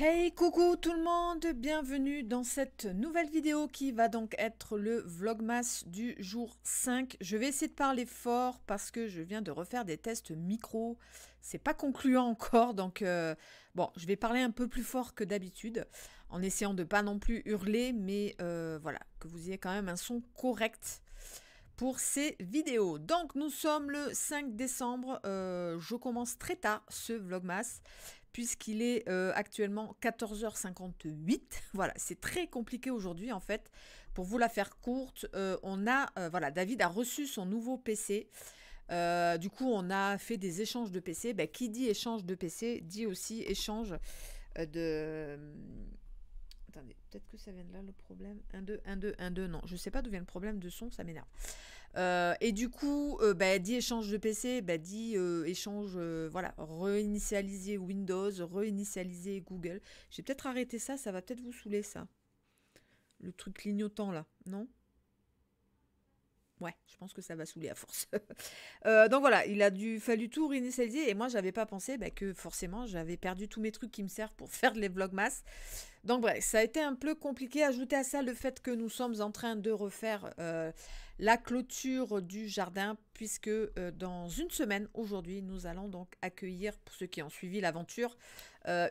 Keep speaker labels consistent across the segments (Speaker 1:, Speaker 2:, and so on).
Speaker 1: Hey, coucou tout le monde, bienvenue dans cette nouvelle vidéo qui va donc être le Vlogmas du jour 5. Je vais essayer de parler fort parce que je viens de refaire des tests micro, c'est pas concluant encore, donc euh, bon, je vais parler un peu plus fort que d'habitude, en essayant de pas non plus hurler, mais euh, voilà, que vous ayez quand même un son correct pour ces vidéos. Donc nous sommes le 5 décembre, euh, je commence très tard ce Vlogmas puisqu'il est euh, actuellement 14h58. Voilà, c'est très compliqué aujourd'hui en fait. Pour vous la faire courte, euh, on a euh, voilà, David a reçu son nouveau PC. du coup, on a fait des échanges de PC. Ben, qui dit échange de PC dit aussi échange de. Attendez, peut-être que ça vient de là le problème. 1, 2, 1, 2, 1, 2. Non, je ne sais pas d'où vient le problème de son, ça m'énerve. Euh, et du coup, euh, bah, dit échange de PC, bah, dit euh, échange, voilà, réinitialiser Windows, réinitialiser Google. J'ai peut-être arrêté ça, ça va peut-être vous saouler ça. Le truc clignotant là, non Ouais, je pense que ça va saouler à force. Euh, donc voilà, il a dû fallu tout réinitialiser et moi j'avais pas pensé bah, que forcément j'avais perdu tous mes trucs qui me servent pour faire les vlogmas. Donc bref, ça a été un peu compliqué. Ajouter à ça le fait que nous sommes en train de refaire euh, la clôture du jardin puisque euh, dans une semaine aujourd'hui, nous allons donc accueillir pour ceux qui ont suivi l'aventure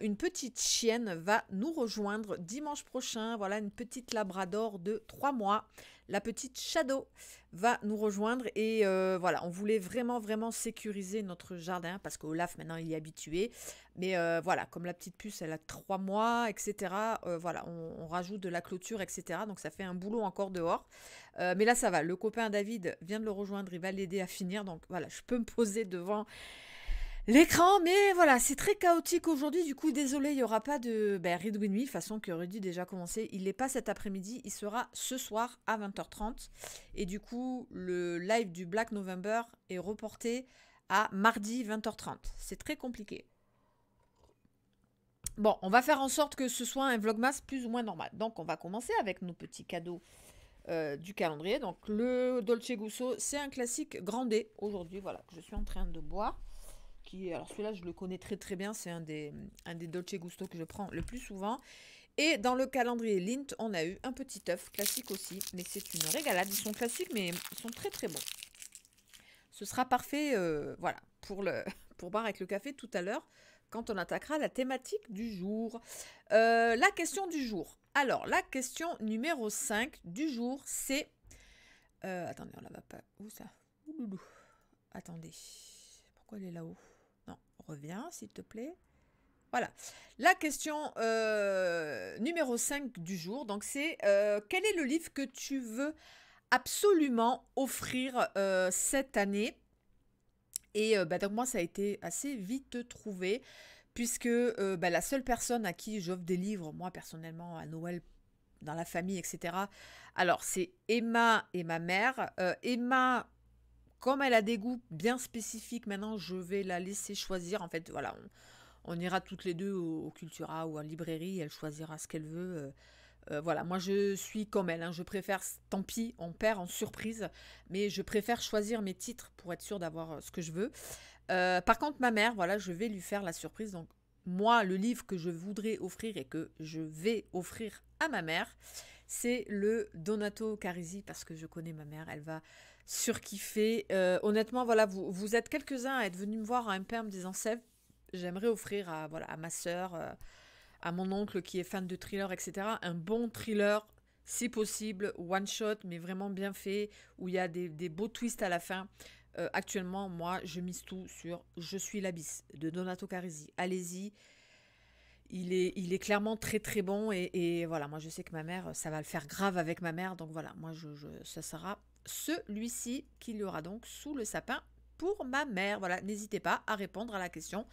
Speaker 1: une petite chienne va nous rejoindre dimanche prochain. Voilà une petite labrador de trois mois la petite Shadow va nous rejoindre. Et euh, voilà, on voulait vraiment, vraiment sécuriser notre jardin parce qu'Olaf, maintenant, il est habitué. Mais euh, voilà, comme la petite puce, elle a trois mois, etc. Euh, voilà, on, on, rajoute de la clôture, etc. Donc ça fait un boulot encore dehors. mais là, ça va. Le copain David vient de le rejoindre. Il va l'aider à finir. Donc voilà, je peux me poser devant L'écran, mais voilà, c'est très chaotique aujourd'hui. Du coup, désolé, il n'y aura pas de ben, Read façon que Rudy déjà commencé. Il n'est pas cet après-midi, il sera ce soir à 20h30. Et du coup, le live du Black November est reporté à mardi 20h30. C'est très compliqué. Bon, on va faire en sorte que ce soit un vlogmas plus ou moins normal. Donc, on va commencer avec nos petits cadeaux euh, du calendrier. Donc, le Dolce Gusto, c'est un classique grandé aujourd'hui, voilà, je suis en train de boire. Alors celui-là, je le connais très très bien, c'est un des, un des Dolce Gusto que je prends le plus souvent. Et dans le calendrier Lint, on a eu un petit œuf classique aussi, mais c'est une régalade. Ils sont classiques, mais ils sont très très bons. Ce sera parfait, euh, voilà, pour, le, pour boire avec le café tout à l'heure, quand on attaquera la thématique du jour. Euh, la question du jour. Alors, la question numéro 5 du jour, c'est... Euh, attendez, on la va pas... Où ça Attendez. Pourquoi elle est là-haut reviens, s'il te plaît. Voilà. La question euh, numéro 5 du jour, donc c'est euh, quel est le livre que tu veux absolument offrir euh, cette année Et bah, donc moi, ça a été assez vite trouvé, puisque bah, la seule personne à qui j'offre des livres, moi personnellement, à Noël, dans la famille, etc. Alors, c'est Emma et ma mère. Emma, comme elle a des goûts bien spécifiques, maintenant je vais la laisser choisir. En fait, voilà, on, ira toutes les deux au, Cultura ou à la librairie, elle choisira ce qu'elle veut. Euh, euh, voilà, moi je suis comme elle, hein. je préfère, tant pis, on perd en surprise, mais je préfère choisir mes titres pour être sûre d'avoir euh, ce que je veux. par contre, ma mère, voilà, je vais lui faire la surprise. Donc, moi, le livre que je voudrais offrir et que je vais offrir à ma mère, c'est le Donato Carisi, parce que je connais ma mère, elle va surkiffé. fait euh, honnêtement, voilà, vous, vous êtes quelques-uns à être venus me voir à MP en me disant Sèvres, j'aimerais offrir à, voilà, à ma soeur euh, à mon oncle qui est fan de thriller, etc., un bon thriller, si possible, one shot, mais vraiment bien fait, où il y a des, beaux twists à la fin. Euh, actuellement, moi, je mise tout sur Je suis l'abysse de Donato Carisi. Allez-y. Il est, il est clairement très très bon et, voilà, moi je sais que ma mère, ça va le faire grave avec ma mère, donc voilà, moi je, je ça sera celui-ci qu'il y aura donc sous le sapin pour ma mère. Voilà, n'hésitez pas à répondre à la question.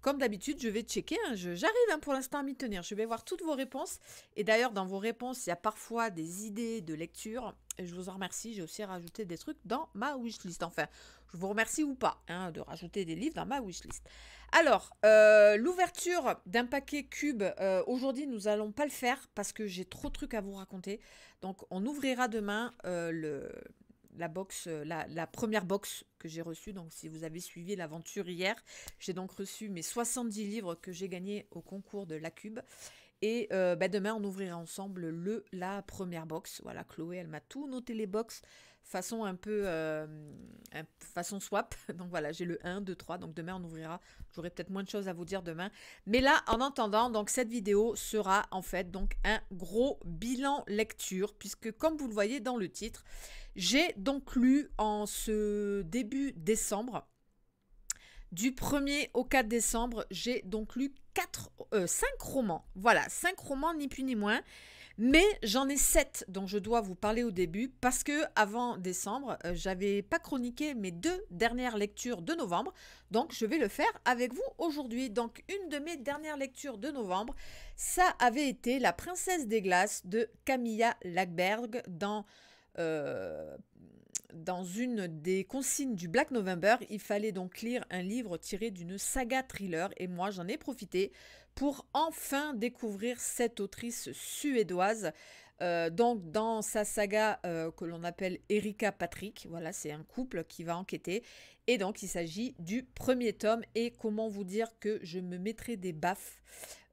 Speaker 1: Comme d'habitude, je vais checker. Hein. J'arrive hein, pour l'instant à m'y tenir. Je vais voir toutes vos réponses. Et d'ailleurs, dans vos réponses, il y a parfois des idées de lecture. Et je vous en remercie. J'ai aussi rajouté des trucs dans ma wishlist. Enfin, je vous remercie ou pas hein, de rajouter des livres dans ma wishlist. Alors, euh, l'ouverture d'un paquet cube, euh, aujourd'hui, nous n'allons pas le faire parce que j'ai trop de trucs à vous raconter. Donc, on ouvrira demain euh, la box, la, la, première box que j'ai reçue. Donc, si vous avez suivi l'aventure hier, j'ai donc reçu mes 70 livres que j'ai gagnés au concours de la Cube. Et euh, bah, demain, on ouvrira ensemble le, la première box. Voilà, Chloé, elle m'a tout noté les box façon un peu euh, façon swap. Donc voilà, j'ai le 1, 2, 3. Donc demain, on ouvrira. J'aurai peut-être moins de choses à vous dire demain. Mais là, en attendant, donc cette vidéo sera en fait donc un gros bilan lecture, puisque comme vous le voyez dans le titre, j'ai donc lu en ce début décembre du 1er au 4 décembre, j'ai donc lu 4, 5 euh, romans. Voilà, 5 romans, ni plus ni moins. Mais j'en ai 7 dont je dois vous parler au début parce que avant décembre, je euh, j'avais pas chroniqué mes deux dernières lectures de novembre. Donc je vais le faire avec vous aujourd'hui. Donc une de mes dernières lectures de novembre, ça avait été La princesse des glaces de Camilla Lackberg dans... Euh, dans une des consignes du Black November, il fallait donc lire un livre tiré d'une saga thriller et moi j'en ai profité pour enfin découvrir cette autrice suédoise. Euh, donc dans sa saga euh, que l'on appelle Erika Patrick, voilà, c'est un couple qui va enquêter. Et donc il s'agit du premier tome. Et comment vous dire que je me mettrai des baffes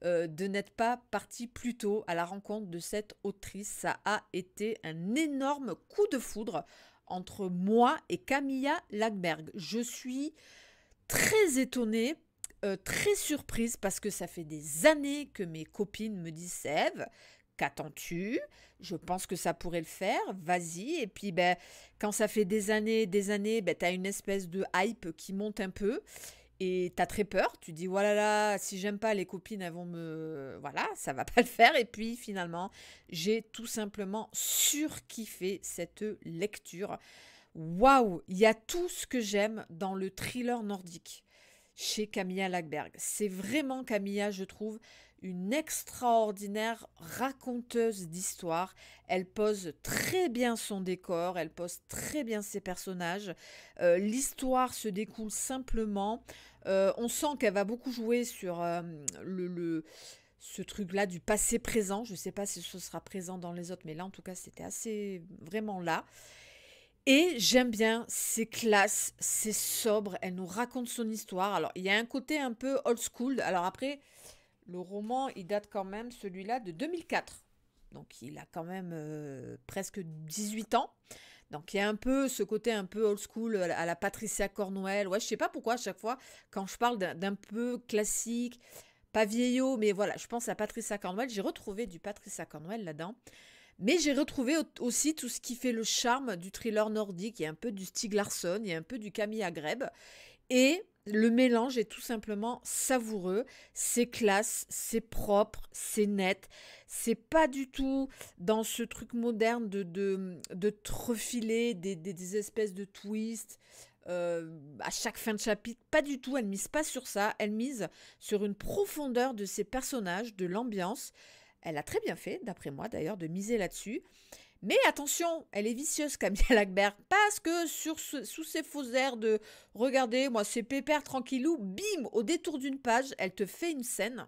Speaker 1: euh, de n'être pas partie plus tôt à la rencontre de cette autrice. Ça a été un énorme coup de foudre entre moi et Camilla Lagberg. Je suis très étonnée, euh, très surprise, parce que ça fait des années que mes copines me disent Sève, qu'attends-tu Je pense que ça pourrait le faire, vas-y. Et puis, ben, quand ça fait des années, des années, ben, tu as une espèce de hype qui monte un peu et t'as très peur, tu dis voilà là, si j'aime pas les copines, elles vont me voilà, ça va pas le faire et puis finalement, j'ai tout simplement surkiffé cette lecture. Waouh, il y a tout ce que j'aime dans le thriller nordique chez Camilla Lackberg. C'est vraiment Camilla, je trouve, une extraordinaire raconteuse d'histoire. Elle pose très bien son décor, elle pose très bien ses personnages. Euh, l'histoire se découle simplement euh, on sent qu'elle va beaucoup jouer sur euh, le, ce truc-là du passé-présent. Je ne sais pas si ce sera présent dans les autres, mais là, en tout cas, c'était assez vraiment là. Et j'aime bien, c'est classe, c'est sobre, elle nous raconte son histoire. Alors, il y a un côté un peu old school. Alors après, le roman, il date quand même, celui-là, de 2004. Donc, il a quand même euh, presque 18 ans. Donc il y a un peu ce côté un peu old school à la Patricia Cornwell. Ouais, je sais pas pourquoi à chaque fois quand je parle d'un peu classique, pas vieillot, mais voilà, je pense à Patricia Cornwell. J'ai retrouvé du Patricia Cornwell là-dedans. Mais j'ai retrouvé aussi tout ce qui fait le charme du thriller nordique. Il y a un peu du Stieg Larsson, il y a un peu du Camille Agreb. Et le mélange est tout simplement savoureux. C'est classe, c'est propre, c'est net. C'est pas du tout dans ce truc moderne de, de, de des, espèces de twists. Euh, à chaque fin de chapitre. Pas du tout, elle mise pas sur ça, elle mise sur une profondeur de ses personnages, de l'ambiance. Elle a très bien fait, d'après moi d'ailleurs, de miser là-dessus. Mais attention, elle est vicieuse Camille Lagberg, parce que sous ses faux airs de « regardez, moi c'est pépère, tranquillou », bim, au détour d'une page, elle te fait une scène.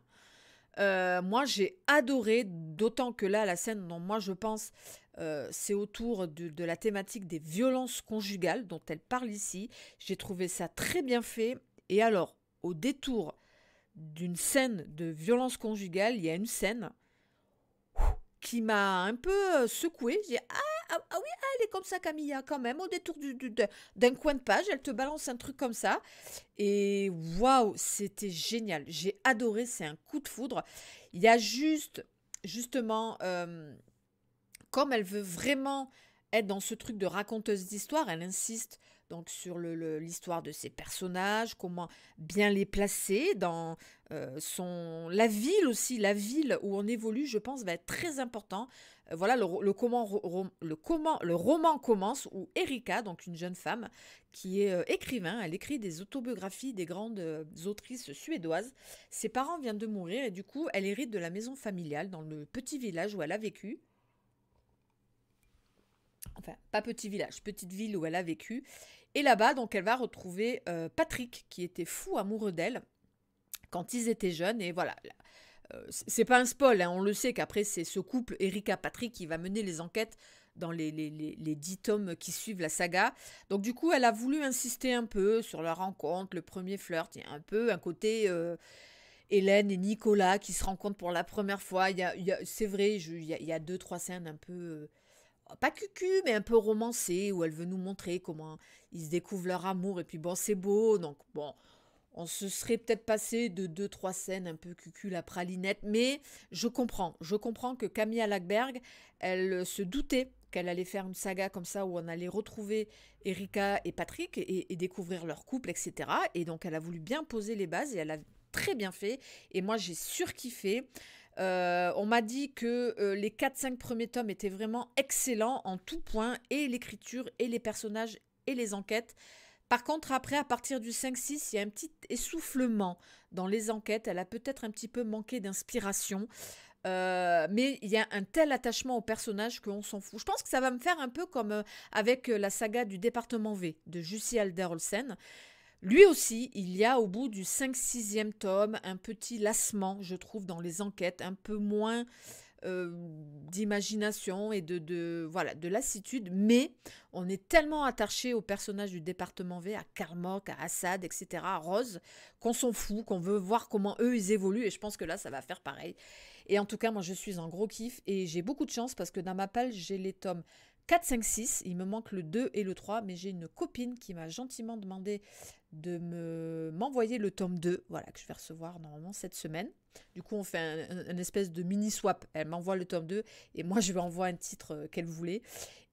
Speaker 1: Euh, moi j'ai adoré, d'autant que là la scène dont moi je pense euh, c'est autour de, la thématique des violences conjugales dont elle parle ici. J'ai trouvé ça très bien fait. Et alors, au détour d'une scène de violence conjugale, il y a une scène qui m'a un peu euh, secouée. J'ai ah, ah, ah, oui, ah, elle est comme ça, Camilla, quand même. Au détour d'un coin de page, elle te balance un truc comme ça. Et waouh, c'était génial. J'ai adoré, c'est un coup de foudre. Il y a juste, justement, euh, comme elle veut vraiment être dans ce truc de raconteuse d'histoire, elle insiste donc sur l'histoire de ces personnages, comment bien les placer dans euh, son la ville aussi, la ville où on évolue, je pense, va être très important. Euh, voilà le, comment le comment le roman commence où Erika, donc une jeune femme qui est euh, écrivain, elle écrit des autobiographies des grandes autrices suédoises. Ses parents viennent de mourir et du coup, elle hérite de la maison familiale dans le petit village où elle a vécu. Enfin, pas petit village, petite ville où elle a vécu. Et là-bas, donc, elle va retrouver euh, Patrick, qui était fou amoureux d'elle quand ils étaient jeunes. Et voilà, euh, c'est pas un spoil, hein, on le sait qu'après, c'est ce couple, Erika-Patrick, qui va mener les enquêtes dans les, les, dix tomes qui suivent la saga. Donc du coup, elle a voulu insister un peu sur leur rencontre, le premier flirt. Il y a un peu un côté euh, Hélène et Nicolas qui se rencontrent pour la première fois. Il y a, c'est vrai, il, y a, deux, trois scènes un peu pas cucu, mais un peu romancé où elle veut nous montrer comment ils se découvrent leur amour. Et puis bon, c'est beau, donc bon, on se serait peut-être passé de deux, trois scènes un peu cucu, la pralinette, mais je comprends. Je comprends que Camille Lackberg, elle euh, se doutait qu'elle allait faire une saga comme ça où on allait retrouver Erika et Patrick et, découvrir leur couple, etc. Et donc elle a voulu bien poser les bases et elle a très bien fait. Et moi, j'ai surkiffé. Euh, on m'a dit que euh, les 4-5 premiers tomes étaient vraiment excellents en tout point, et l'écriture, et les personnages, et les enquêtes. Par contre, après, à partir du 5-6, il y a un petit essoufflement dans les enquêtes. Elle a peut-être un petit peu manqué d'inspiration. Euh, mais il y a un tel attachement au personnage qu'on s'en fout. Je pense que ça va me faire un peu comme avec la saga du département V de Jussi Alder Olsen. Lui aussi, il y a au bout du 5-6e tome un petit lassement, je trouve, dans les enquêtes, un peu moins euh, d'imagination et de, voilà, de lassitude, mais on est tellement attaché aux personnages du département V, à Carmoc, à Assad, etc., à Rose, qu'on s'en fout, qu'on veut voir comment eux ils évoluent, et je pense que là ça va faire pareil. Et en tout cas, moi je suis en gros kiff, et j'ai beaucoup de chance parce que dans ma palle, j'ai les tomes 4, 5, 6. Il me manque le 2 et le 3, mais j'ai une copine qui m'a gentiment demandé de me m'envoyer le tome 2, voilà, que je vais recevoir normalement cette semaine. Du coup, on fait un, espèce de mini swap. Elle m'envoie le tome 2 et moi, je lui envoie un titre euh, qu'elle voulait.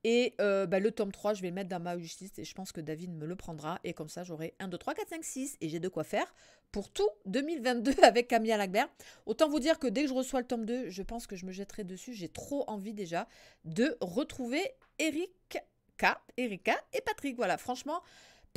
Speaker 1: Et euh, bah, le tome 3, je vais le mettre dans ma justice et je pense que David me le prendra. Et comme ça, j'aurai 1, 2, 3, 4, 5, 6 et j'ai de quoi faire pour tout 2022 avec Camille Lagbert. Autant vous dire que dès que je reçois le tome 2, je pense que je me jetterai dessus. J'ai trop envie déjà de retrouver Eric K, Erika et Patrick. Voilà, franchement.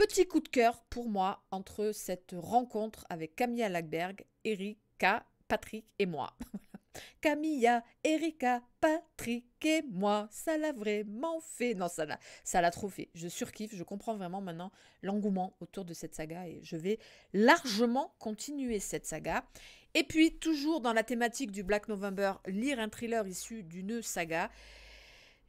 Speaker 1: Petit coup de cœur pour moi entre cette rencontre avec Camilla lagberg Erika, Patrick et moi. Camilla, Erika, Patrick et moi, ça l'a vraiment fait. Non, ça l'a, ça l'a trop fait. Je surkiffe, je comprends vraiment maintenant l'engouement autour de cette saga et je vais largement continuer cette saga. Et puis, toujours dans la thématique du Black November, lire un thriller issu d'une saga,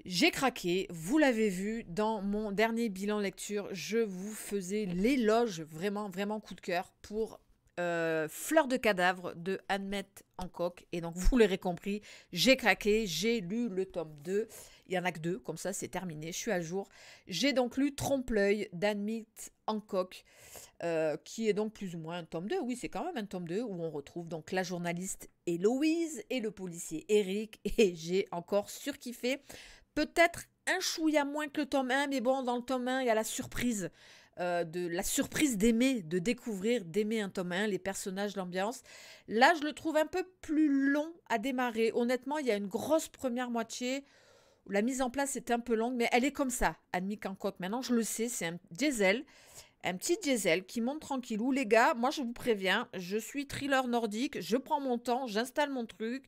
Speaker 1: j'ai craqué, vous l'avez vu, dans mon dernier bilan lecture, je vous faisais l'éloge, vraiment, vraiment coup de cœur, pour euh, Fleur de cadavre de Annette Hancock. Et donc, vous l'aurez compris, j'ai craqué, j'ai lu le tome 2. Il y en a que deux, comme ça, c'est terminé, je suis à jour. J'ai donc lu Trompe-l'œil d'Annette Hancock, euh, qui est donc plus ou moins un tome 2. Oui, c'est quand même un tome 2 où on retrouve donc la journaliste Héloïse et le policier Eric. Et j'ai encore surkiffé peut-être un chouïa moins que le tome 1, mais bon, dans le tome 1, il y a la surprise. Euh, de la surprise d'aimer, de découvrir, d'aimer un tome 1, les personnages, l'ambiance. Là, je le trouve un peu plus long à démarrer. Honnêtement, il y a une grosse première moitié. Où la mise en place est un peu longue, mais elle est comme ça, Annie Kankok. Maintenant, je le sais, c'est un diesel, un petit diesel qui monte tranquille. tranquillou. Les gars, moi, je vous préviens, je suis thriller nordique, je prends mon temps, j'installe mon truc,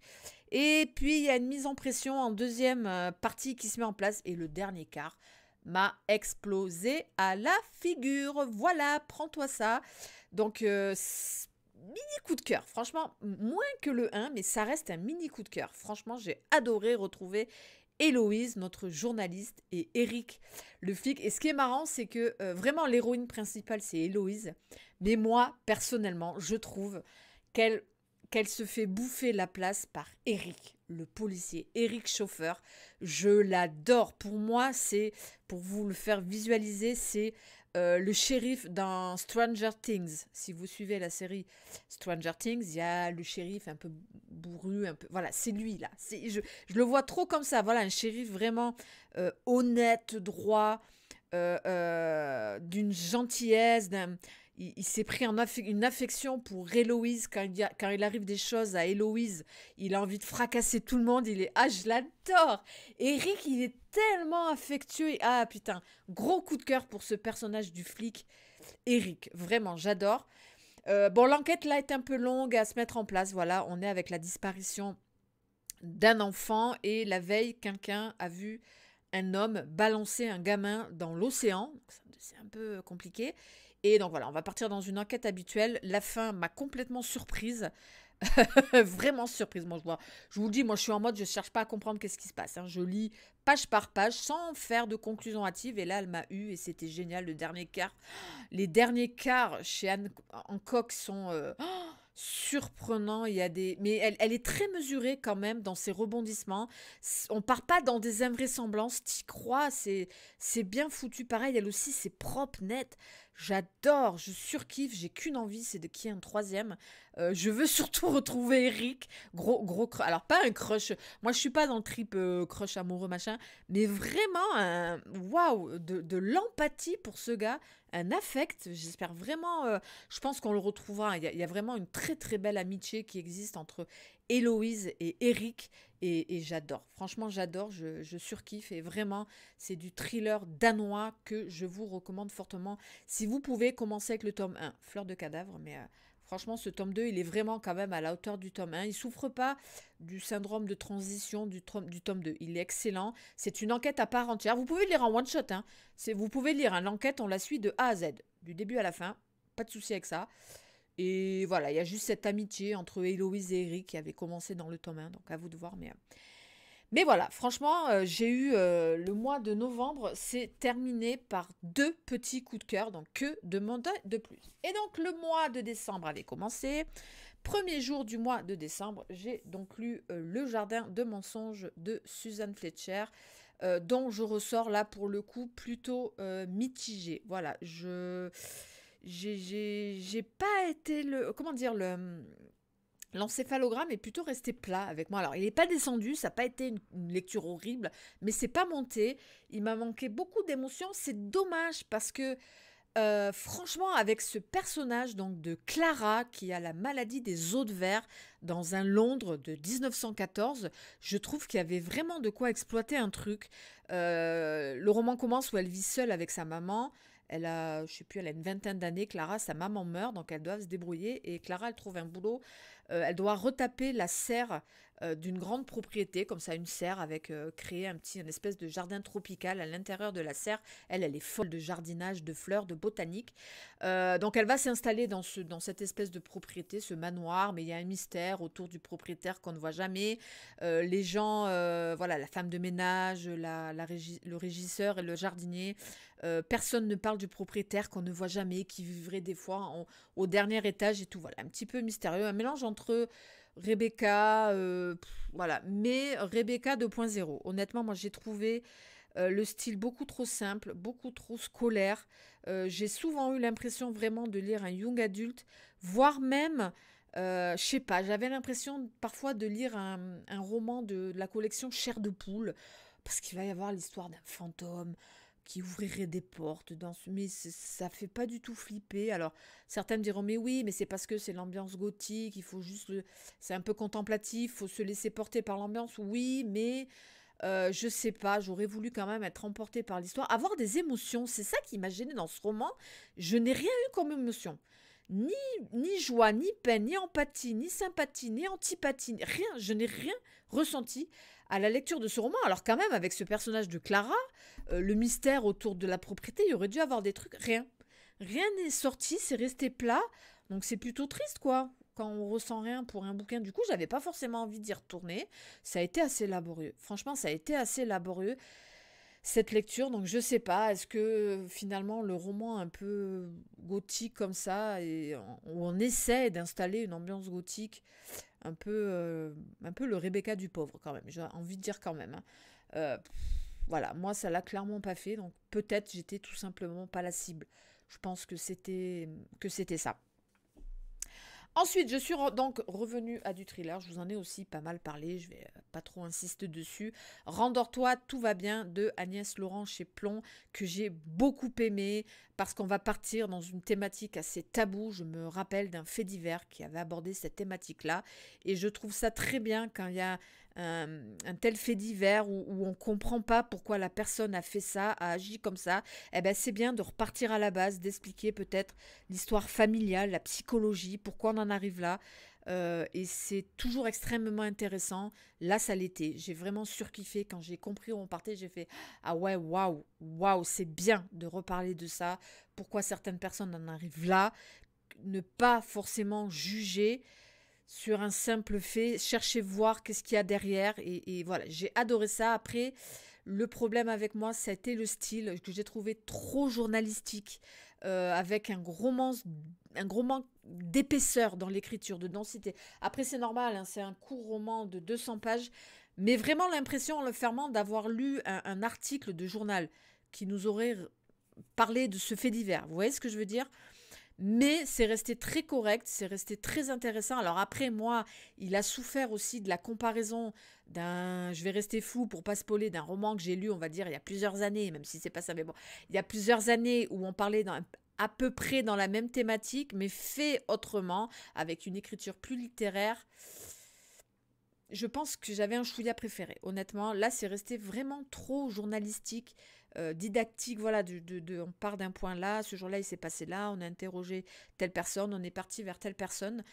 Speaker 1: et puis il y a une mise en pression en deuxième euh, partie qui se met en place et le dernier quart m'a explosé à la figure. Voilà, prends-toi ça. Donc euh, mini coup de cœur, franchement, moins que le 1, mais ça reste un mini coup de cœur. Franchement, j'ai adoré retrouver Héloïse, notre journaliste, et Eric, le flic. Et ce qui est marrant, c'est que euh, vraiment l'héroïne principale, c'est Héloïse. Mais moi, personnellement, je trouve qu'elle qu'elle se fait bouffer la place par Eric, le policier, Eric Chauffeur. Je l'adore. Pour moi, c'est, pour vous le faire visualiser, c'est euh, le shérif dans Stranger Things. Si vous suivez la série Stranger Things, il y a le shérif un peu bourru, un peu. Voilà, c'est lui là. Je, je, le vois trop comme ça. Voilà, un shérif vraiment euh, honnête, droit, euh, d'une gentillesse, d'un il, s'est pris une affection pour Héloïse. Quand il, arrive des choses à Héloïse, il a envie de fracasser tout le monde. Il est Ah, je l'adore Eric, il est tellement affectueux. ah, putain, gros coup de cœur pour ce personnage du flic. Eric, vraiment, j'adore. Euh, bon, l'enquête là est un peu longue à se mettre en place. Voilà, on est avec la disparition d'un enfant et la veille, quelqu'un a vu un homme balancer un gamin dans l'océan c'est un peu euh, compliqué. Et donc voilà, on va partir dans une enquête habituelle. La fin m'a complètement surprise. Vraiment surprise, moi je vois. Je vous le dis, moi je suis en mode, je ne cherche pas à comprendre qu'est-ce qui se passe. Hein. Je lis page par page sans faire de conclusion hâtive. Et là, elle m'a eu et c'était génial. Le dernier quart, les derniers quarts chez Anne Hancock sont. Euh, surprenant. Il y a des, mais elle, est très mesurée quand même dans ses rebondissements. On part pas dans des invraisemblances. T'y crois, c'est c'est bien foutu. Pareil, elle aussi, c'est propre, net. J'adore, je surkiffe. J'ai qu'une envie, c'est de qui y un troisième. Euh, je veux surtout retrouver Eric. Gros gros crush. Alors pas un crush. Moi, je suis pas dans le trip euh, crush amoureux machin, mais vraiment un waouh de, de l'empathie pour ce gars un affect. J'espère vraiment, euh, je pense qu'on le retrouvera. Il y, a, vraiment une très très belle amitié qui existe entre Héloïse et Eric. Et, j'adore, franchement j'adore, je, surkiffe. Et vraiment, c'est du thriller danois que je vous recommande fortement. Si vous pouvez commencer avec le tome 1, Fleur de cadavre, mais... Euh, Franchement, ce tome 2, il est vraiment quand même à la hauteur du tome 1. Il ne souffre pas du syndrome de transition du, du tome 2. Il est excellent. C'est une enquête à part entière. Vous pouvez lire en one shot. Hein. Vous pouvez lire hein, l'enquête, on la suit de A à Z, du début à la fin. Pas de souci avec ça. Et voilà, il y a juste cette amitié entre Héloïse et Eric qui avait commencé dans le tome 1. Donc à vous de voir. Mais euh, mais voilà, franchement, euh, j'ai eu euh, le mois de novembre, c'est terminé par deux petits coups de cœur, donc que demander de plus. Et donc le mois de décembre avait commencé. Premier jour du mois de décembre, j'ai donc lu euh, Le Jardin de mensonges de Suzanne Fletcher, dont je ressors là pour le coup plutôt mitigé. Voilà, je j'ai pas été le comment dire le L'encéphalogramme est plutôt resté plat avec moi. Alors, il n'est pas descendu, ça n'a pas été une, lecture horrible, mais c'est pas monté. Il m'a manqué beaucoup d'émotions. C'est dommage parce que, euh, franchement, avec ce personnage donc de Clara qui a la maladie des eaux de verre dans un Londres de 1914, je trouve qu'il y avait vraiment de quoi exploiter un truc. Euh, le roman commence où elle vit seule avec sa maman. Elle a, je sais plus, elle a une vingtaine d'années. Clara, sa maman meurt, donc elles doivent se débrouiller. Et Clara, elle trouve un boulot euh, elle doit retaper la serre euh, d'une grande propriété, comme ça une serre avec créer euh, créé un petit, une espèce de jardin tropical à l'intérieur de la serre. Elle, elle est folle de jardinage, de fleurs, de botanique. Euh, donc elle va s'installer dans, ce, dans cette espèce de propriété, ce manoir, mais il y a un mystère autour du propriétaire qu'on ne voit jamais. les gens, voilà, la femme de ménage, la, le régisseur et le jardinier, personne ne parle du propriétaire qu'on ne voit jamais, qui vivrait des fois au dernier étage et tout. Voilà, un petit peu mystérieux, un mélange entre... Rebecca, euh, voilà. Mais Rebecca 2.0. Honnêtement, moi j'ai trouvé euh, le style beaucoup trop simple, beaucoup trop scolaire. Euh, j'ai souvent eu l'impression vraiment de lire un young adulte, voire même, je sais pas, j'avais l'impression parfois de lire un, roman de, la collection Chair de poule, parce qu'il va y avoir l'histoire d'un fantôme, qui ouvrirait des portes dans ce... mais ça fait pas du tout flipper. Alors certains me diront mais oui, mais c'est parce que c'est l'ambiance gothique, il faut juste c'est un peu contemplatif, faut se laisser porter par l'ambiance. Oui, mais je euh, je sais pas, j'aurais voulu quand même être emportée par l'histoire, avoir des émotions, c'est ça qui m'a gêné dans ce roman. Je n'ai rien eu comme émotion. Ni, ni joie, ni peine, ni empathie, ni sympathie, ni antipathie, rien, je n'ai rien ressenti à la lecture de ce roman, alors quand même, avec ce personnage de Clara, euh, le mystère autour de la propriété, il aurait dû avoir des trucs. Rien. Rien n'est sorti, c'est resté plat. Donc c'est plutôt triste, quoi, quand on ressent rien pour un bouquin. Du coup, j'avais pas forcément envie d'y retourner. Ça a été assez laborieux. Franchement, ça a été assez laborieux cette lecture. Donc je sais pas, est-ce que euh, finalement le roman un peu gothique comme ça, et où on essaie d'installer une ambiance gothique, un peu, euh, un peu le Rebecca du pauvre quand même, j'ai envie de dire quand même. Hein. Euh, voilà, moi ça l'a clairement pas fait, donc peut-être j'étais tout simplement pas la cible. Je pense que c'était que c'était ça. Ensuite, je suis donc revenue à du thriller. Je vous en ai aussi pas mal parlé. Je vais euh, pas trop insister dessus. Rendors-toi, tout va bien de Agnès Laurent chez Plomb, que j'ai beaucoup aimé parce qu'on va partir dans une thématique assez taboue. Je me rappelle d'un fait divers qui avait abordé cette thématique-là. Et je trouve ça très bien quand il y a euh, un, tel fait divers où, on ne comprend pas pourquoi la personne a fait ça, a agi comme ça, eh ben c'est bien de repartir à la base, d'expliquer peut-être l'histoire familiale, la psychologie, pourquoi on en arrive là. Euh, et c'est toujours extrêmement intéressant. Là, ça l'était. J'ai vraiment surkiffé. Quand j'ai compris où on partait, j'ai fait Ah ouais, waouh, waouh, c'est bien de reparler de ça. Pourquoi certaines personnes en arrivent là. Ne pas forcément juger sur un simple fait, chercher voir qu'est-ce qu'il y a derrière. Et, voilà, j'ai adoré ça. Après, le problème avec moi, c'était le style que j'ai trouvé trop journalistique, euh, avec un gros, manque, un gros manque d'épaisseur dans l'écriture, de densité. Après, c'est normal, hein, c'est un court roman de 200 pages, mais vraiment l'impression en le fermant d'avoir lu un, un article de journal qui nous aurait parlé de ce fait divers. Vous voyez ce que je veux dire mais c'est resté très correct, c'est resté très intéressant. Alors après, moi, il a souffert aussi de la comparaison d'un, je vais rester fou pour pas spoiler, d'un roman que j'ai lu, on va dire, il y a plusieurs années, même si c'est pas ça, mais bon, il y a plusieurs années où on parlait à peu près dans la même thématique, mais fait autrement, avec une écriture plus littéraire. Je pense que j'avais un chouïa préféré, honnêtement. Là, c'est resté vraiment trop journalistique, euh, didactique, voilà, de, de, on part d'un point là, ce jour-là il s'est passé là, on a interrogé telle personne, on est parti vers telle personne.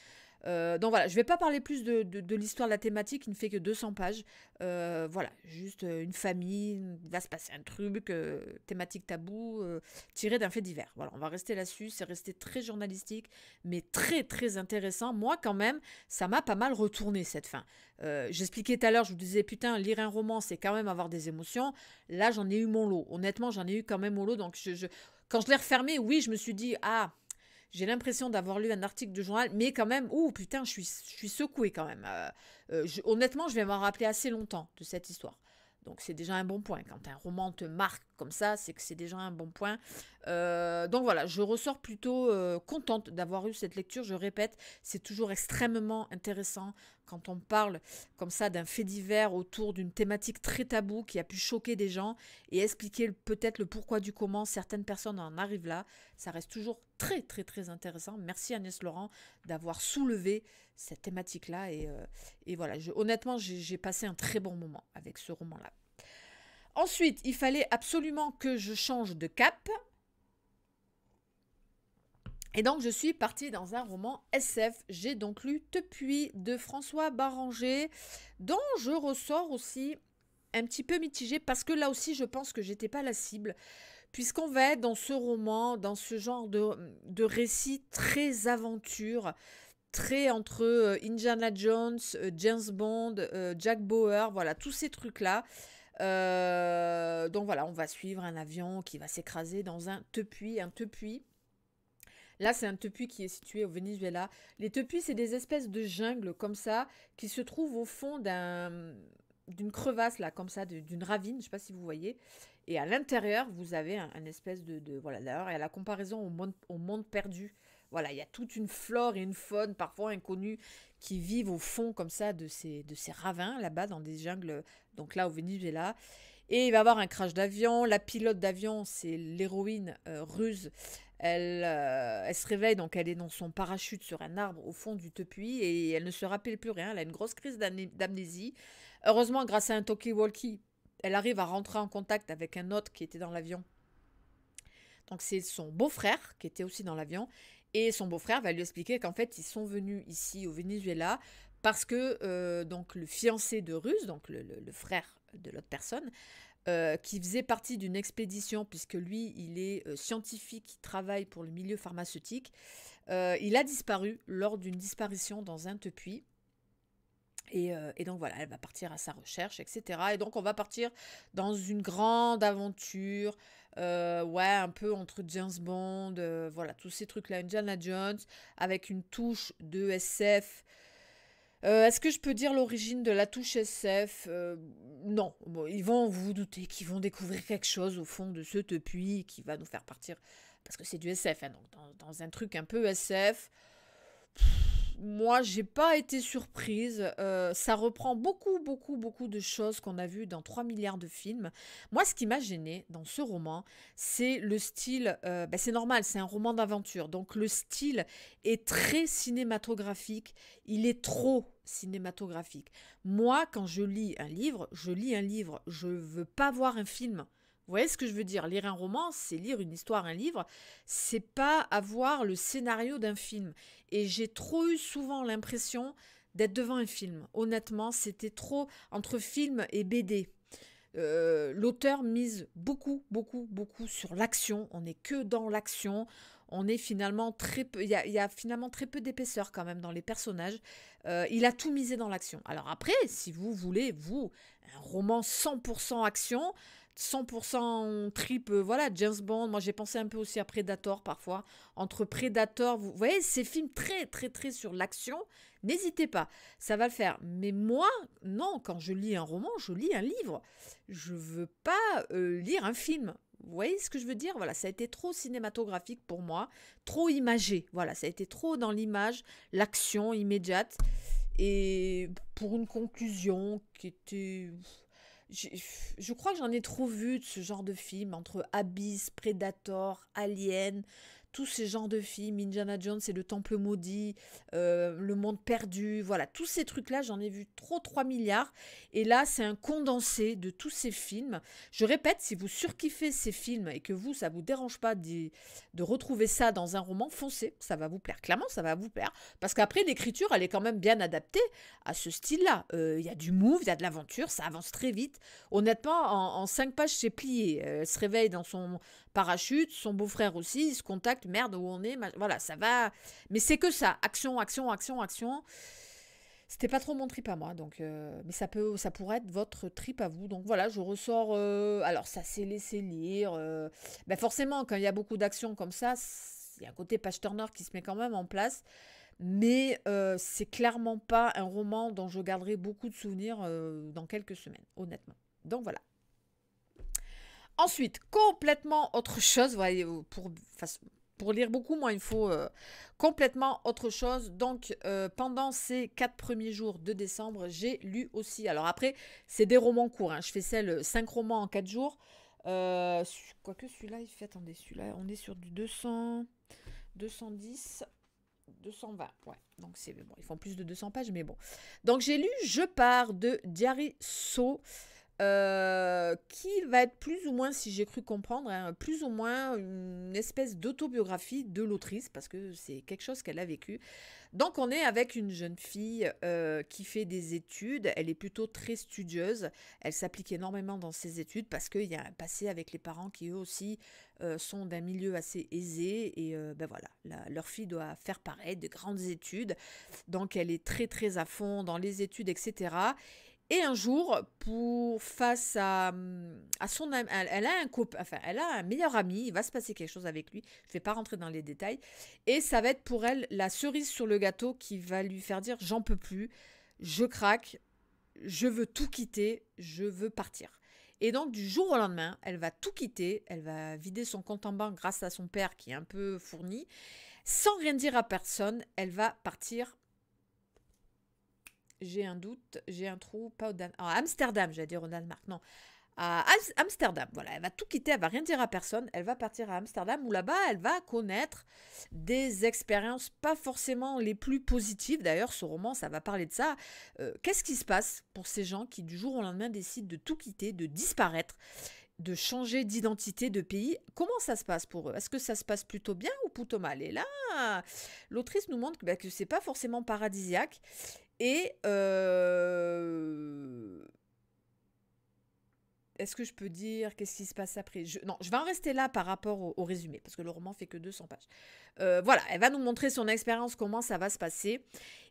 Speaker 1: Euh, donc voilà, je ne vais pas parler plus de, de, l'histoire de la thématique qui ne fait que 200 pages. Euh, voilà, juste euh, une famille, il va se passer un truc, thématique tabou, tiré d'un fait divers. Voilà, on va rester là-dessus, c'est resté très journalistique, mais très très intéressant. Moi quand même, ça m'a pas mal retourné cette fin. J'expliquais tout à l'heure, je vous disais, putain, lire un roman, c'est quand même avoir des émotions. Là, j'en ai eu mon lot. Honnêtement, j'en ai eu quand même mon lot. Donc quand je l'ai refermé, oui, je me suis dit, ah j'ai l'impression d'avoir lu un article de journal, mais quand même, oh putain, je suis, je suis secouée quand même. Euh, euh, honnêtement, je vais m'en rappeler assez longtemps de cette histoire. Donc c'est déjà un bon point. Quand un roman te marque comme ça, c'est que c'est déjà un bon point. Euh, donc voilà, je ressors plutôt contente d'avoir eu cette lecture. Je répète, c'est toujours extrêmement intéressant quand on parle comme ça d'un fait divers autour d'une thématique très taboue qui a pu choquer des gens et expliquer peut-être le pourquoi du comment certaines personnes en arrivent là, ça reste toujours très très très intéressant. Merci Agnès Laurent d'avoir soulevé cette thématique-là et, euh, voilà, honnêtement j'ai passé un très bon moment avec ce roman-là. Ensuite, il fallait absolument que je change de cap et donc, je suis partie dans un roman SF. J'ai donc lu Depuis de François Barranger, dont je ressors aussi un petit peu mitigé, parce que là aussi, je pense que j'étais pas la cible. Puisqu'on va être dans ce roman, dans ce genre de, de récit très aventure, très entre euh, Indiana Jones, euh, James Bond, euh, Jack Bauer, voilà, tous ces trucs-là. donc voilà, on va suivre un avion qui va s'écraser dans un tepuis, un tepuis Là, c'est un tepui qui est situé au Venezuela. Les tepuis, c'est des espèces de jungles comme ça qui se trouvent au fond d'un d'une crevasse là comme ça d'une ravine je ne sais pas si vous voyez et à l'intérieur vous avez un, espèce de, de voilà d'ailleurs et à la comparaison au monde au monde perdu voilà il y a toute une flore et une faune parfois inconnues qui vivent au fond comme ça de ces de ces ravins là-bas dans des jungles donc là au Venezuela et il va y avoir un crash d'avion la pilote d'avion c'est l'héroïne euh, ruse euh, elle, se réveille, donc elle est dans son parachute sur un arbre au fond du tepuis et elle ne se rappelle plus rien. Elle a une grosse crise d'amnésie. Heureusement, grâce à un talkie-walkie, elle arrive à rentrer en contact avec un autre qui était dans l'avion. Donc c'est son beau-frère qui était aussi dans l'avion. Et son beau-frère va lui expliquer qu'en fait, ils sont venus ici au Venezuela parce que euh, donc le fiancé de Russe, donc le frère de l'autre personne, euh, qui faisait partie d'une expédition, puisque lui, il est euh, scientifique, il travaille pour le milieu pharmaceutique. Euh, il a disparu lors d'une disparition dans un tepuis. Et, et, donc voilà, elle va partir à sa recherche, etc. Et donc on va partir dans une grande aventure, ouais, un peu entre James Bond, voilà, tous ces trucs-là, Indiana Jones, avec une touche de SF, euh, est-ce que je peux dire l'origine de la touche SF euh, Non. ils vont vous, douter qu'ils vont découvrir quelque chose au fond de ce puits qui va nous faire partir. Parce que c'est du SF, hein, donc dans, un truc un peu SF moi, j'ai pas été surprise. Euh, ça reprend beaucoup, beaucoup, beaucoup de choses qu'on a vues dans 3 milliards de films. Moi, ce qui m'a gêné dans ce roman, c'est le style. Euh, bah, c'est normal, c'est un roman d'aventure. Donc, le style est très cinématographique. Il est trop cinématographique. Moi, quand je lis un livre, je lis un livre. Je veux pas voir un film. Vous voyez ce que je veux dire Lire un roman, c'est lire une histoire, un livre, c'est pas avoir le scénario d'un film. Et j'ai trop eu souvent l'impression d'être devant un film. Honnêtement, c'était trop entre film et BD. Euh, l'auteur mise beaucoup, beaucoup, beaucoup sur l'action. On n'est que dans l'action. On est finalement très peu. Il y, a, finalement très peu d'épaisseur quand même dans les personnages. Euh, il a tout misé dans l'action. Alors après, si vous voulez vous un roman 100% action, 100% trip, euh, voilà, James Bond. Moi, j'ai pensé un peu aussi à Predator parfois. Entre Predator, vous voyez, ces films très, très, très sur l'action, n'hésitez pas, ça va le faire. Mais moi, non, quand je lis un roman, je lis un livre. Je veux pas euh, lire un film. Vous voyez ce que je veux dire Voilà, ça a été trop cinématographique pour moi, trop imagé. Voilà, ça a été trop dans l'image, l'action immédiate. Et pour une conclusion qui était je, crois que j'en ai trop vu de ce genre de film, entre Abyss, Predator, Alien, tous ces genres de films, Indiana Jones et le Temple maudit, euh, le monde perdu, voilà, tous ces trucs-là, j'en ai vu trop 3 milliards. Et là, c'est un condensé de tous ces films. Je répète, si vous surkiffez ces films et que vous, ça vous dérange pas de, retrouver ça dans un roman, foncez, ça va vous plaire. Clairement, ça va vous plaire. Parce qu'après, l'écriture, elle est quand même bien adaptée à ce style-là. Euh, il y a du move, il y a de l'aventure, ça avance très vite. Honnêtement, en, en 5 pages, c'est plié. Euh, elle se réveille dans son parachute, son beau-frère aussi, il se contacte, merde, où on est, voilà, ça va. Mais c'est que ça, action, action, action, action. C'était pas trop mon trip à moi, donc euh, mais ça peut, ça pourrait être votre trip à vous. Donc voilà, je ressors. Euh, alors ça s'est laissé lire. Euh, ben forcément, quand il y a beaucoup d'actions comme ça, il y a un côté page turner qui se met quand même en place. Mais c'est clairement pas un roman dont je garderai beaucoup de souvenirs dans quelques semaines, honnêtement. Donc voilà. Ensuite, complètement autre chose, voyez, pour, pour lire beaucoup, moi, il faut euh, complètement autre chose. Donc, euh, pendant ces quatre premiers jours de décembre, j'ai lu aussi. Alors après, c'est des romans courts. Hein. Je fais celle, euh, cinq romans en quatre jours. Euh, Quoique celui-là, il fait, attendez, celui-là, on est sur du 200, 210, 220. Ouais, donc c'est bon, ils font plus de 200 pages, mais bon. Donc j'ai lu Je pars de Diary So. Euh, qui va être plus ou moins, si j'ai cru comprendre, hein, plus ou moins une espèce d'autobiographie de l'autrice, parce que c'est quelque chose qu'elle a vécu. Donc on est avec une jeune fille euh, qui fait des études, elle est plutôt très studieuse, elle s'applique énormément dans ses études, parce qu'il y a un passé avec les parents qui eux aussi euh, sont d'un milieu assez aisé, et ben voilà, leur fille doit faire paraître de grandes études, donc elle est très très à fond dans les études, etc. Et un jour, pour face à, à son elle, a un couple, enfin, elle a un meilleur ami, il va se passer quelque chose avec lui. Je ne vais pas rentrer dans les détails. Et ça va être pour elle la cerise sur le gâteau qui va lui faire dire j'en peux plus, je craque, je veux tout quitter, je veux partir. Et donc du jour au lendemain, elle va tout quitter, elle va vider son compte en banque grâce à son père qui est un peu fourni, sans rien dire à personne, elle va partir j'ai un doute, j'ai un trou, pas au Dan à Amsterdam, j'allais dire au Danemark, non. À Amsterdam, voilà, elle va tout quitter, elle va rien dire à personne, elle va partir à Amsterdam où là-bas, elle va connaître des expériences pas forcément les plus positives. D'ailleurs, ce roman, ça va parler de ça. Euh, qu'est-ce qui se passe pour ces gens qui, du jour au lendemain, décident de tout quitter, de disparaître de changer d'identité de pays. Comment ça se passe pour eux Est-ce que ça se passe plutôt bien ou plutôt mal Et là, l'autrice nous montre que, ce bah, c'est pas forcément paradisiaque et euh, est-ce que je peux dire qu'est-ce qui se passe après Non, je vais en rester là par rapport au, résumé, parce que le roman fait que 200 pages. Euh, voilà, elle va nous montrer son expérience, comment ça va se passer.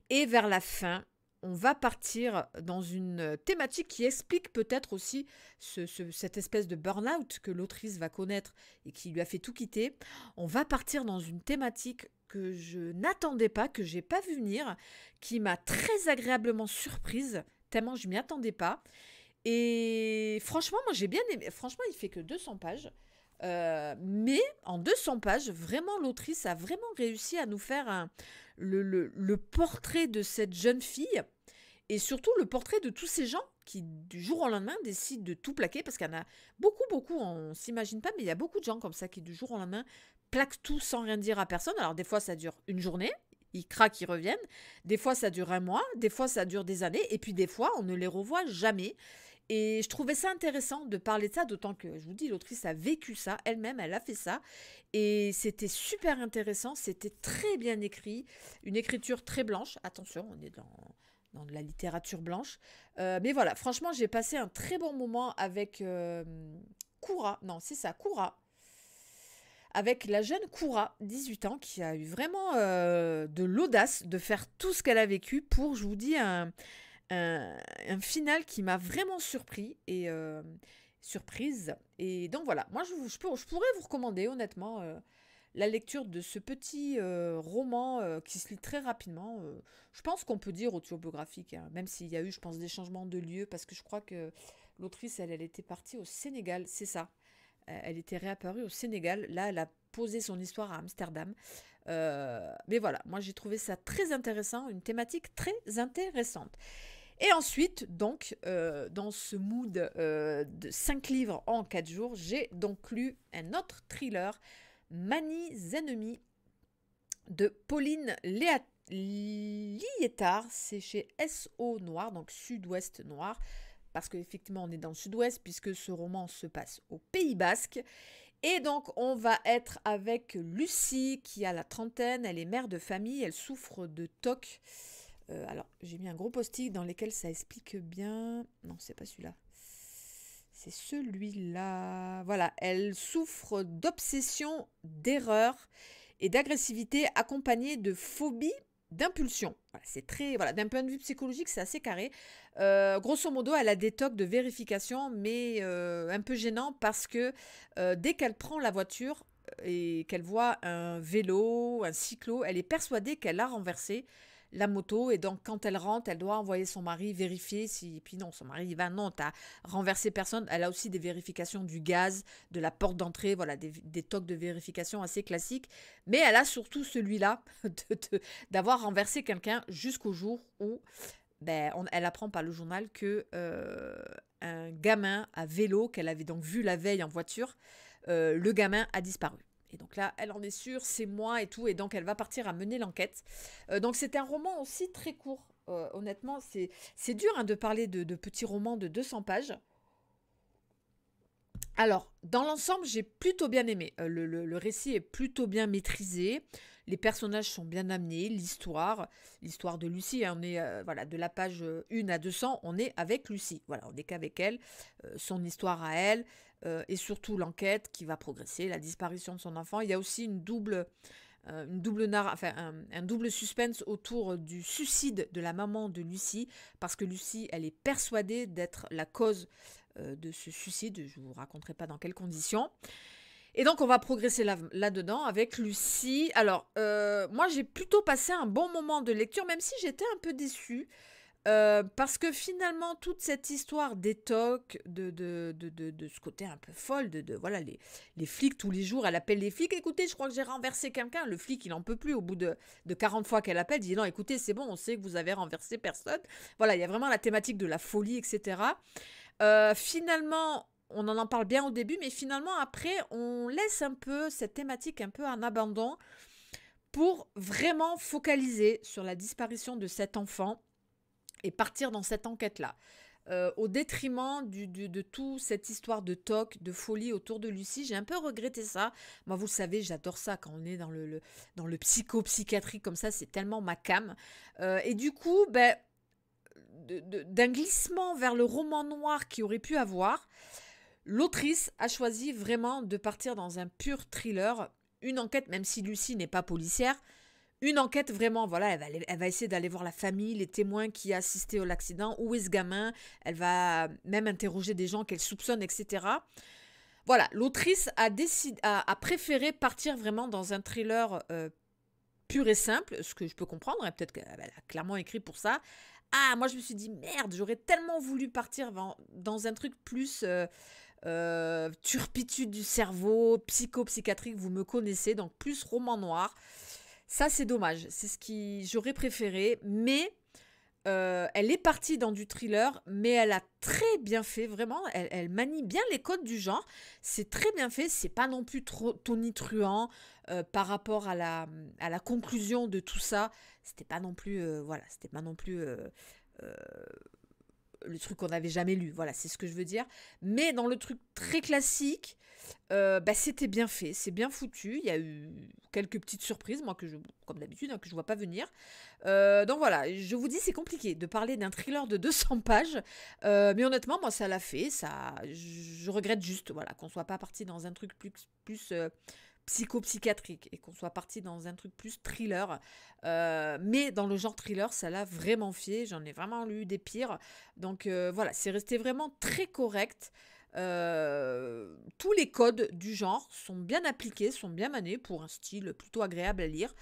Speaker 1: Et vers la fin, on va partir dans une euh, thématique qui explique peut-être aussi cette espèce de burn-out que l'autrice va connaître et qui lui a fait tout quitter. On va partir dans une thématique que je n'attendais pas, que j'ai pas vu venir, qui m'a très agréablement surprise, tellement je m'y attendais pas. Et franchement, moi j'ai bien Franchement, il fait que 200 pages. Euh, mais en 200 pages, vraiment, l'autrice a vraiment réussi à nous faire un, le, portrait de cette jeune fille et surtout le portrait de tous ces gens qui, du jour au lendemain, décident de tout plaquer parce qu'il y en a beaucoup, beaucoup, on ne s'imagine pas, mais il y a beaucoup de gens comme ça qui, du jour au lendemain, plaquent tout sans rien dire à personne. Alors, des fois, ça dure une journée, ils craquent, ils reviennent. Des fois, ça dure un mois, des fois, ça dure des années, et puis des fois, on ne les revoit jamais. Et je trouvais ça intéressant de parler de ça, d'autant que, je vous dis, l'autrice a vécu ça, elle-même, elle a fait ça. Et c'était super intéressant, c'était très bien écrit, une écriture très blanche. Attention, on est dans, dans de la littérature blanche. Euh, mais voilà, franchement, j'ai passé un très bon moment avec euh, Koura. Non, c'est ça, Koura avec la jeune Koura, 18 ans, qui a eu vraiment euh, de l'audace de faire tout ce qu'elle a vécu pour, je vous dis, un, un, final qui m'a vraiment surpris et euh, surprise. Et donc voilà, moi je, je pourrais vous recommander honnêtement euh, la lecture de ce petit euh, roman qui se lit très rapidement. je pense qu'on peut dire autobiographique, hein, même s'il y a eu, je pense, des changements de lieu, parce que je crois que l'autrice, elle, était partie au Sénégal, c'est ça. elle était réapparue au Sénégal. Là, elle a posé son histoire à Amsterdam. mais voilà, moi j'ai trouvé ça très intéressant, une thématique très intéressante. Et ensuite, donc, euh, dans ce mood euh, de 5 livres en 4 jours, j'ai donc lu un autre thriller, Manis Ennemis, de Pauline Léa C'est chez SO Noir, donc Sud-Ouest Noir, parce qu'effectivement, on est dans le Sud-Ouest, puisque ce roman se passe au Pays Basque. Et donc, on va être avec Lucie, qui a la trentaine, elle est mère de famille, elle souffre de toc. Euh, alors, j'ai mis un gros post-it dans lequel ça explique bien. Non, c'est pas celui-là. C'est celui-là. Voilà, elle souffre d'obsession, d'erreur et d'agressivité accompagnée de phobie d'impulsion. c'est très, voilà, d'un point de vue psychologique, c'est assez carré. Euh, grosso modo, elle a des tocs de vérification, mais euh, un peu gênant parce que dès qu'elle prend la voiture et qu'elle voit un vélo, un cyclo, elle est persuadée qu'elle l'a renversé la moto. Et donc, quand elle rentre, elle doit envoyer son mari vérifier si. Et puis non, son mari, il va non, t'as renversé personne. Elle a aussi des vérifications du gaz, de la porte d'entrée, voilà, des, des, tocs de vérification assez classiques. Mais elle a surtout celui-là d'avoir renversé quelqu'un jusqu'au jour où ben, elle apprend par le journal que euh, un gamin à vélo qu'elle avait donc vu la veille en voiture, euh, le gamin a disparu. Et donc là, elle en est sûre, c'est moi et tout, et donc elle va partir à mener l'enquête. Euh, donc c'est un roman aussi très court. Euh, honnêtement, c'est dur hein, de parler de, petits romans de 200 pages. Alors, dans l'ensemble, j'ai plutôt bien aimé. Euh, le, le, récit est plutôt bien maîtrisé, les personnages sont bien amenés, l'histoire, l'histoire de Lucie, hein, on est voilà, de la page 1 à 200, on est avec Lucie. Voilà, on n'est qu'avec elle, son histoire à elle, euh, et surtout l'enquête qui va progresser, la disparition de son enfant. Il y a aussi une double, euh, un, double suspense autour du suicide de la maman de Lucie, parce que Lucie, elle est persuadée d'être la cause euh, de ce suicide. Je ne vous raconterai pas dans quelles conditions. Et donc, on va progresser là-dedans avec Lucie. Alors, moi, j'ai plutôt passé un bon moment de lecture, même si j'étais un peu déçue. Euh, parce que finalement, toute cette histoire des tocs, de, de, de, de, ce côté un peu folle, de, voilà les, les, flics tous les jours, elle appelle les flics, écoutez, je crois que j'ai renversé quelqu'un, le flic il en peut plus, au bout de, 40 fois qu'elle appelle, il dit non, écoutez, c'est bon, on sait que vous avez renversé personne. Voilà, il y a vraiment la thématique de la folie, etc. Euh, finalement, on en, en parle bien au début, mais finalement, après, on laisse un peu cette thématique un peu en abandon pour vraiment focaliser sur la disparition de cet enfant et partir dans cette enquête-là. Euh, au détriment du, de toute cette histoire de toc, de folie autour de Lucie. J'ai un peu regretté ça. Moi, vous savez, j'adore ça quand on est dans le, dans le psycho-psychiatrie comme ça. C'est tellement ma cam. Euh, et du coup, ben, d'un glissement vers le roman noir qui aurait pu avoir, l'autrice a choisi vraiment de partir dans un pur thriller, une enquête, même si Lucie n'est pas policière, une enquête vraiment, voilà, elle va, essayer d'aller voir la famille, les témoins qui ont assisté à l'accident, où est ce gamin, elle va même interroger des gens qu'elle soupçonne, etc. Voilà, l'autrice a, décidé, a, préféré partir vraiment dans un thriller euh, pur et simple, ce que je peux comprendre, hein, peut-être qu'elle a clairement écrit pour ça. Ah, moi je me suis dit, merde, j'aurais tellement voulu partir dans un truc plus... Euh, euh, turpitude du cerveau, psycho vous me connaissez, donc plus roman noir. Ça, c'est dommage. C'est ce qui j'aurais préféré. Mais euh, elle est partie dans du thriller, mais elle a très bien fait, vraiment. Elle, manie bien les codes du genre. C'est très bien fait. C'est pas non plus trop tonitruant euh, par rapport à la, à la conclusion de tout ça. C'était pas non plus, euh, voilà, c'était pas non plus le truc qu'on n'avait jamais lu. Voilà, c'est ce que je veux dire. Mais dans le truc très classique, euh, bah, c'était bien fait, c'est bien foutu. Il y a eu quelques petites surprises, moi, que je, comme d'habitude, hein, que je ne vois pas venir. Euh, donc voilà, je vous dis, c'est compliqué de parler d'un thriller de 200 pages. Euh, mais honnêtement, moi, ça l'a fait. Ça, je regrette juste voilà, qu'on soit pas parti dans un truc plus. plus psycho-psychiatrique, et qu'on soit parti dans un truc plus thriller. Euh, mais dans le genre thriller, ça l'a vraiment fié. J'en ai vraiment lu des pires. Donc euh, voilà, c'est resté vraiment très correct. Euh, tous les codes du genre sont bien appliqués, sont bien manés pour un style plutôt agréable à lire.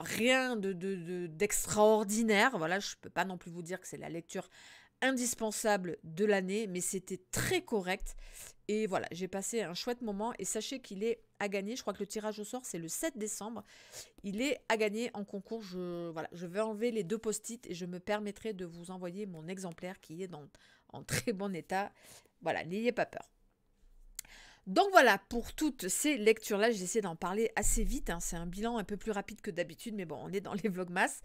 Speaker 1: rien d'extraordinaire. De, de, voilà, je peux pas non plus vous dire que c'est la lecture indispensable de l'année, mais c'était très correct et voilà, j'ai passé un chouette moment et sachez qu'il est à gagner. Je crois que le tirage au sort, c'est le 7 décembre. Il est à gagner en concours. Je, voilà, je vais enlever les deux post-it et je me permettrai de vous envoyer mon exemplaire qui est dans, en très bon état. Voilà, n'ayez pas peur. Donc voilà, pour toutes ces lectures-là, j'essaie d'en parler assez vite. Hein. C'est un bilan un peu plus rapide que d'habitude, mais bon, on est dans les vlogmas.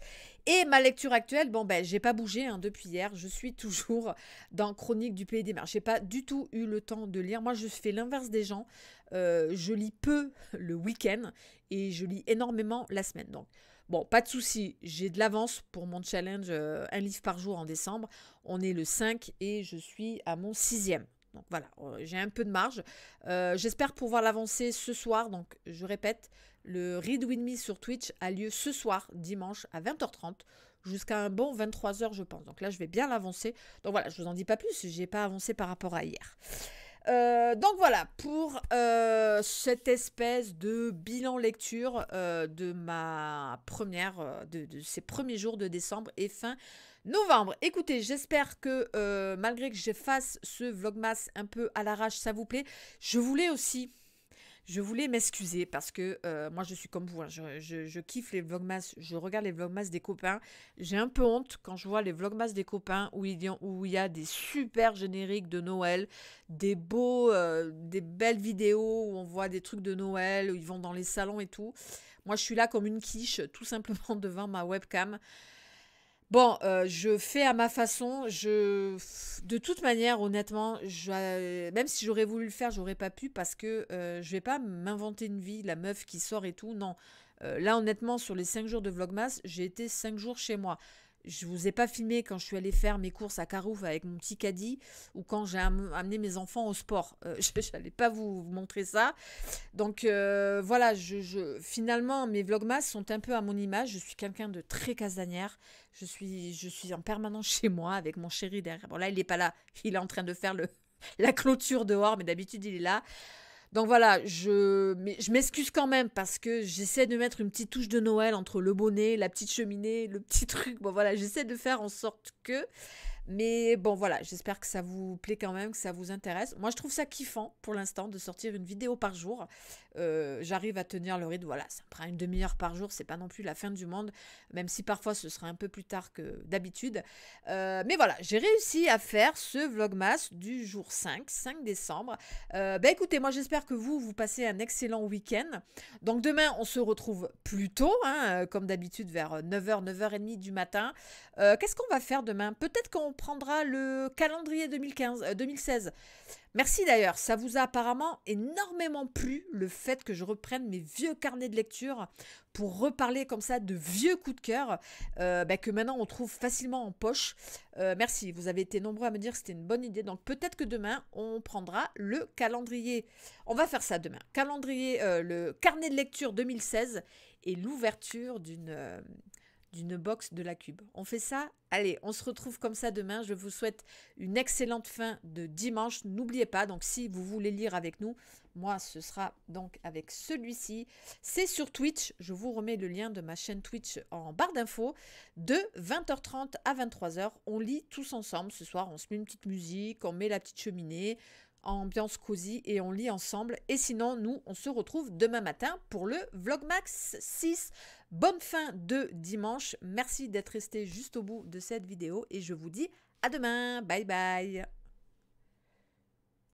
Speaker 1: Et ma lecture actuelle, bon ben, j'ai pas bougé hein, depuis hier. Je suis toujours dans Chronique du Pays des Mers. J'ai pas du tout eu le temps de lire. Moi, je fais l'inverse des gens. Euh, je lis peu le week-end et je lis énormément la semaine. Donc Bon, pas de souci, j'ai de l'avance pour mon challenge euh, un livre par jour en décembre. On est le 5 et je suis à mon 6 sixième. Donc voilà, euh, j'ai un peu de marge. Euh, j'espère pouvoir l'avancer ce soir. Donc je répète, le Read With Me sur Twitch a lieu ce soir, dimanche, à 20h30 jusqu'à un bon 23h, je pense. Donc là, je vais bien l'avancer. Donc voilà, je ne vous en dis pas plus, j'ai pas avancé par rapport à hier. Euh, donc voilà, pour cette espèce de bilan lecture de ma première, de, ces premiers jours de décembre et fin Novembre, écoutez, j'espère que euh, malgré que je fasse ce vlogmas un peu à l'arrache, ça vous plaît. Je voulais aussi, je voulais m'excuser parce que euh, moi je suis comme vous, hein. je, kiffe les vlogmas, je regarde les vlogmas des copains. J'ai un peu honte quand je vois les vlogmas des copains où il y a, des super génériques de Noël, des beaux, euh, des belles vidéos où on voit des trucs de Noël, où ils vont dans les salons et tout. Moi je suis là comme une quiche, tout simplement devant ma webcam. Bon, euh, je fais à ma façon. Je, de toute manière, honnêtement, même si j'aurais voulu le faire, j'aurais pas pu parce que euh, je vais pas m'inventer une vie, la meuf qui sort et tout. Non. Euh, là, honnêtement, sur les 5 jours de Vlogmas, j'ai été 5 jours chez moi je vous ai pas filmé quand je suis allée faire mes courses à Carouf avec mon petit caddie ou quand j'ai amené mes enfants au sport. Euh, je n'allais pas vous, montrer ça. Donc euh, voilà, je, finalement, mes vlogmas sont un peu à mon image. Je suis quelqu'un de très casanière. Je suis, je suis en permanence chez moi avec mon chéri derrière. Bon là, il n'est pas là. Il est en train de faire le, la clôture dehors, mais d'habitude, il est là. Donc voilà, je, je m'excuse quand même parce que j'essaie de mettre une petite touche de Noël entre le bonnet, la petite cheminée, le petit truc. Bon voilà, j'essaie de faire en sorte que. Mais bon voilà, j'espère que ça vous plaît quand même, que ça vous intéresse. Moi je trouve ça kiffant pour l'instant de sortir une vidéo par jour. Euh, j'arrive à tenir le rythme. Voilà, ça prend une demi-heure par jour, c'est pas non plus la fin du monde, même si parfois ce sera un peu plus tard que d'habitude. Euh, mais voilà, j'ai réussi à faire ce vlogmas du jour 5, 5 décembre. Euh, ben écoutez, moi j'espère que vous, vous passez un excellent week-end. Donc demain, on se retrouve plus tôt, hein, euh, comme d'habitude, vers 9h, 9h30 du matin. Qu'est-ce qu'on va faire demain Peut-être qu'on prendra le calendrier 2015, 2016. Merci d'ailleurs, ça vous a apparemment énormément plu le fait que je reprenne mes vieux carnets de lecture pour reparler comme ça de vieux coups de cœur euh, bah, que maintenant on trouve facilement en poche. Euh, merci, vous avez été nombreux à me dire que c'était une bonne idée, donc peut-être que demain on prendra le calendrier. On va faire ça demain. Calendrier, euh, le carnet de lecture 2016 et l'ouverture d'une d'une box de la Cube. On fait ça Allez, on se retrouve comme ça demain. Je vous souhaite une excellente fin de dimanche. N'oubliez pas, donc si vous voulez lire avec nous, moi ce sera donc avec celui-ci. C'est sur Twitch. Je vous remets le lien de ma chaîne Twitch en barre d'infos. De 20h30 à 23h, on lit tous ensemble. Ce soir, on se met une petite musique, on met la petite cheminée ambiance cosy et on lit ensemble. Et sinon, nous, on se retrouve demain matin pour le Vlogmax 6. Bonne fin de dimanche. Merci d'être resté juste au bout de cette vidéo et je vous dis à demain. Bye bye.